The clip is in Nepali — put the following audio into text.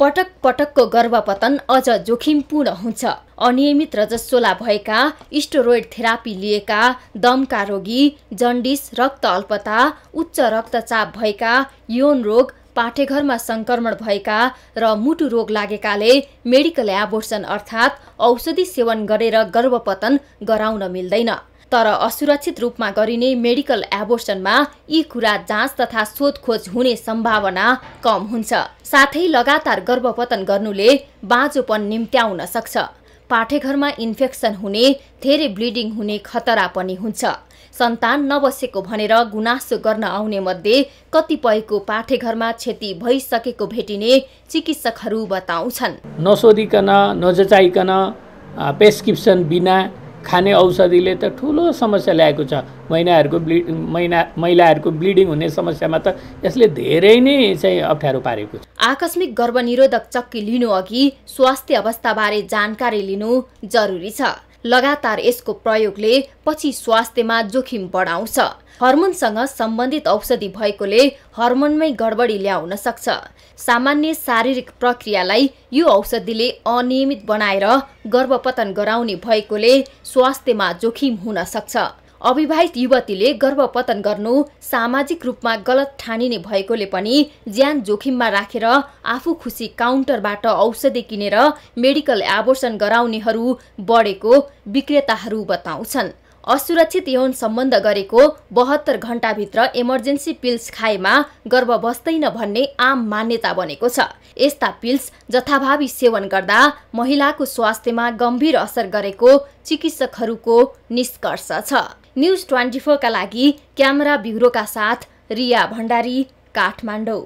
पटक पटकको गर्भपतन अझ जोखिमपूर्ण हुन्छ अनियमित रजस्वला भएका स्टोरोइड थेरापी लिएका दमका रोगी जन्डिस रक्त अल्पता उच्च रक्तचाप भएका यौन रोग पाठेघरमा सङ्क्रमण भएका र मुटु रोग लागेकाले मेडिकल एबोर्सन अर्थात् औषधि सेवन गरेर गर्भपतन गराउन मिल्दैन तर असुरक्षित रूपमा गरिने मेडिकल एबोर्सनमा यी कुरा जाँच तथा सोधखोज हुने सम्भावना कम हुन्छ साथै लगातार गर्भपतन गर्नुले बाँझोपन निम्त्याउन सक्छ पाठेघरमा इन्फेक्सन हुने धेरै ब्लिडिङ हुने खतरा पनि हुन्छ सन्तान नबसेको भनेर गुनासो गर्न आउने मध्ये कतिपयको पाठेघरमा क्षति भइसकेको भेटिने चिकित्सकहरू बताउँछन् नसोधिकन नजचाइकन प्रेसक्रिप्सन बिना खाने औषधिले त ठुलो समस्या ल्याएको छ महिनाहरूको ब्लिड महिना महिलाहरूको ब्लिडिङ हुने समस्यामा त यसले धेरै नै चाहिँ अप्ठ्यारो पारेको छ आकस्मिक गर्भनिरोधक चक्की लिनु अघि स्वास्थ्य अवस्थाबारे जानकारी लिनु जरुरी छ लगातार यसको प्रयोगले पछि स्वास्थ्यमा जोखिम बढाउँछ हर्मोनसँग सम्बन्धित औषधि भएकोले हर्मोनमै गडबडी ल्याउन सक्छ सामान्य शारीरिक प्रक्रियालाई यो औषधिले अनियमित बनाएर गर्भपतन गराउने भएकोले स्वास्थ्यमा जोखिम हुन सक्छ अविवाहित युवतीले गर्भपतन गर्नु सामाजिक रूपमा गलत ठानिने भएकोले पनि ज्यान जोखिममा राखेर रा, आफू खुसी काउन्टरबाट औषधि किनेर मेडिकल एबोर्सन गराउनेहरू बढेको विक्रेताहरू बताउँछन् असुरक्षित यौन सम्बन्ध गरेको बहत्तर घण्टाभित्र इमर्जेन्सी पिल्स खाएमा गर्भ बस्दैन भन्ने आम मान्यता बनेको छ यस्ता पिल्स जथाभावी सेवन गर्दा महिलाको स्वास्थ्यमा गम्भीर असर गरेको चिकित्सकहरूको निष्कर्ष छ न्युज ट्वेन्टी फोरका लागि क्यामेरा ब्युरोका साथ रिया भण्डारी काठमाडौँ